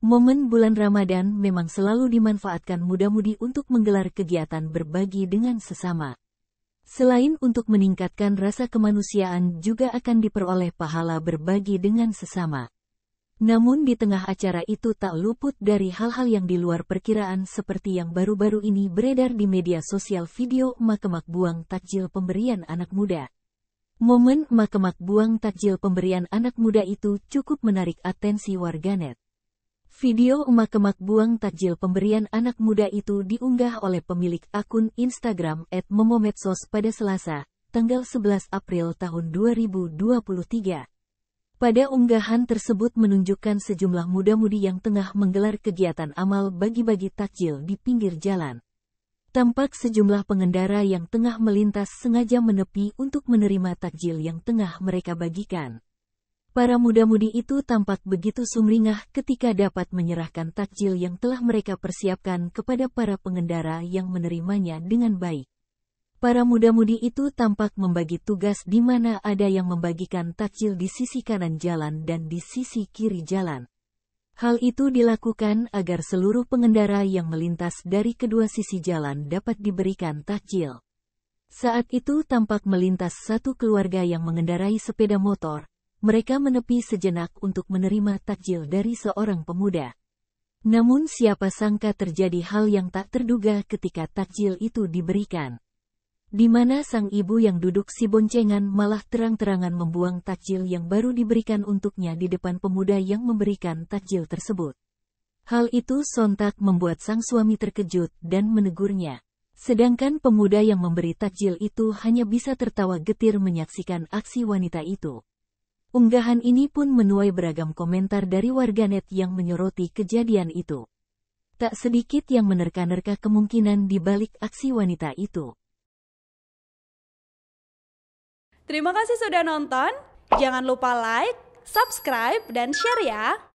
Momen bulan Ramadan memang selalu dimanfaatkan muda-mudi untuk menggelar kegiatan berbagi dengan sesama. Selain untuk meningkatkan rasa kemanusiaan juga akan diperoleh pahala berbagi dengan sesama. Namun di tengah acara itu tak luput dari hal-hal yang di luar perkiraan seperti yang baru-baru ini beredar di media sosial video makemak buang takjil pemberian anak muda. Momen makemak buang takjil pemberian anak muda itu cukup menarik atensi warganet. Video emak-emak buang takjil pemberian anak muda itu diunggah oleh pemilik akun Instagram Momomedsos pada Selasa, tanggal 11 April tahun 2023. Pada unggahan tersebut menunjukkan sejumlah muda-mudi yang tengah menggelar kegiatan amal bagi-bagi takjil di pinggir jalan. Tampak sejumlah pengendara yang tengah melintas sengaja menepi untuk menerima takjil yang tengah mereka bagikan. Para muda-mudi itu tampak begitu sumringah ketika dapat menyerahkan takjil yang telah mereka persiapkan kepada para pengendara yang menerimanya dengan baik. Para muda-mudi itu tampak membagi tugas di mana ada yang membagikan takjil di sisi kanan jalan dan di sisi kiri jalan. Hal itu dilakukan agar seluruh pengendara yang melintas dari kedua sisi jalan dapat diberikan takjil. Saat itu tampak melintas satu keluarga yang mengendarai sepeda motor, mereka menepi sejenak untuk menerima takjil dari seorang pemuda. Namun siapa sangka terjadi hal yang tak terduga ketika takjil itu diberikan. Di mana sang ibu yang duduk si boncengan malah terang-terangan membuang takjil yang baru diberikan untuknya di depan pemuda yang memberikan takjil tersebut. Hal itu sontak membuat sang suami terkejut dan menegurnya. Sedangkan pemuda yang memberi takjil itu hanya bisa tertawa getir menyaksikan aksi wanita itu. Unggahan ini pun menuai beragam komentar dari warganet yang menyoroti kejadian itu. Tak sedikit yang menerka-nerka kemungkinan di balik aksi wanita itu. Terima kasih sudah nonton. Jangan lupa like, subscribe, dan share ya.